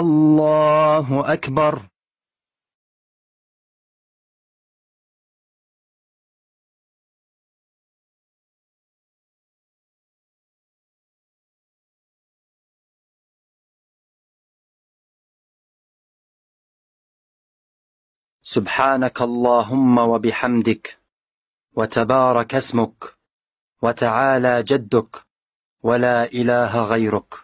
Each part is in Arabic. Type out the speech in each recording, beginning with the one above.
الله أكبر سبحانك اللهم وبحمدك وتبارك اسمك وتعالى جدك ولا إله غيرك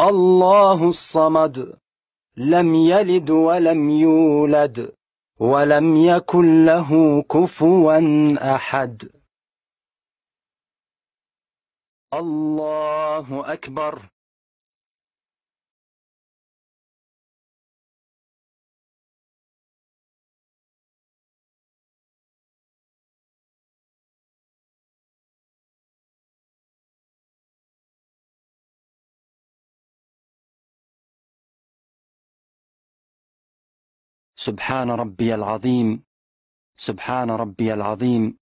الله الصمد لم يلد ولم يولد ولم يكن له كفوا احد الله اكبر سبحان ربي العظيم سبحان ربي العظيم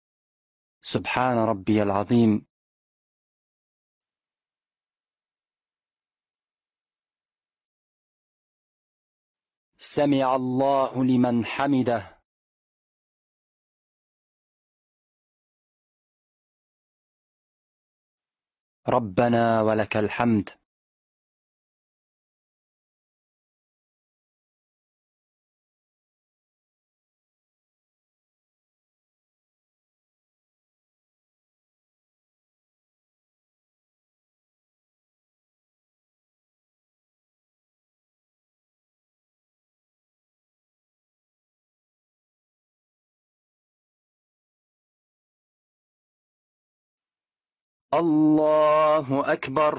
سبحان ربي العظيم سمع الله لمن حمده ربنا ولك الحمد الله أكبر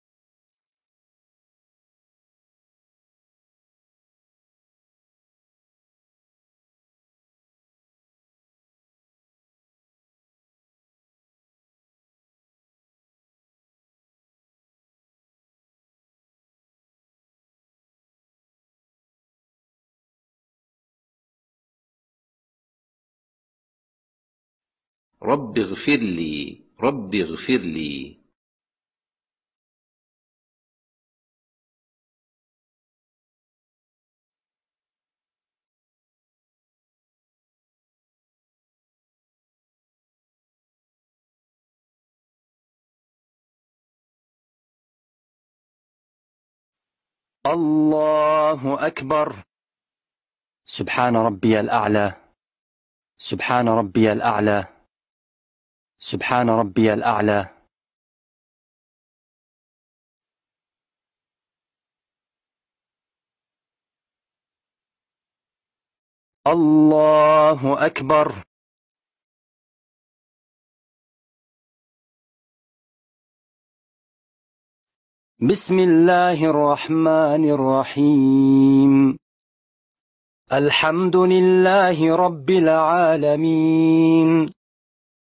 رب اغفر لي رب اغفر لي الله أكبر سبحان ربي الأعلى سبحان ربي الأعلى سبحان ربي الأعلى الله أكبر بسم الله الرحمن الرحيم الحمد لله رب العالمين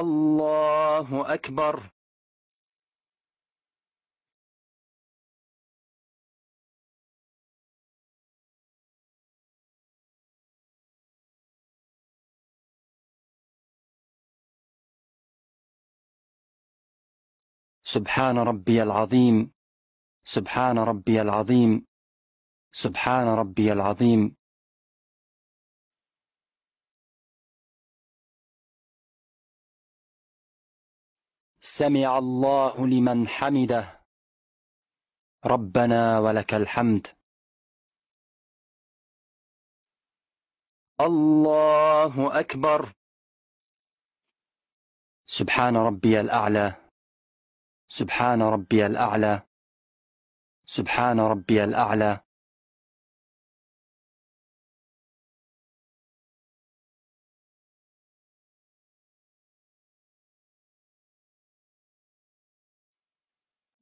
الله أكبر سبحان ربي العظيم سبحان ربي العظيم سبحان ربي العظيم سمع الله لمن حمده ربنا ولك الحمد الله أكبر سبحان ربي الأعلى سبحان ربي الأعلى سبحان ربي الأعلى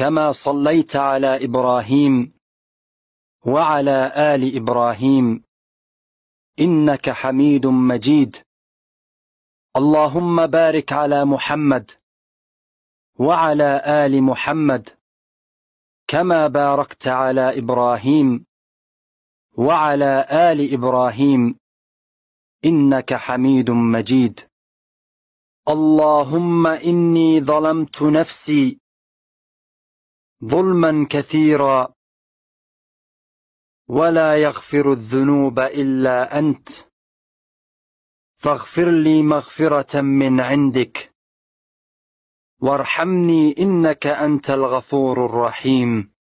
كما صليت على ابراهيم وعلى ال ابراهيم انك حميد مجيد اللهم بارك على محمد وعلى ال محمد كما باركت على ابراهيم وعلى ال ابراهيم انك حميد مجيد اللهم اني ظلمت نفسي ظلما كثيرا ولا يغفر الذنوب الا انت فاغفر لي مغفره من عندك وارحمني انك انت الغفور الرحيم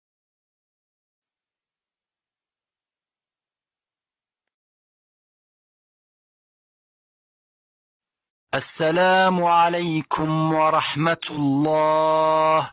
السلام عليكم ورحمه الله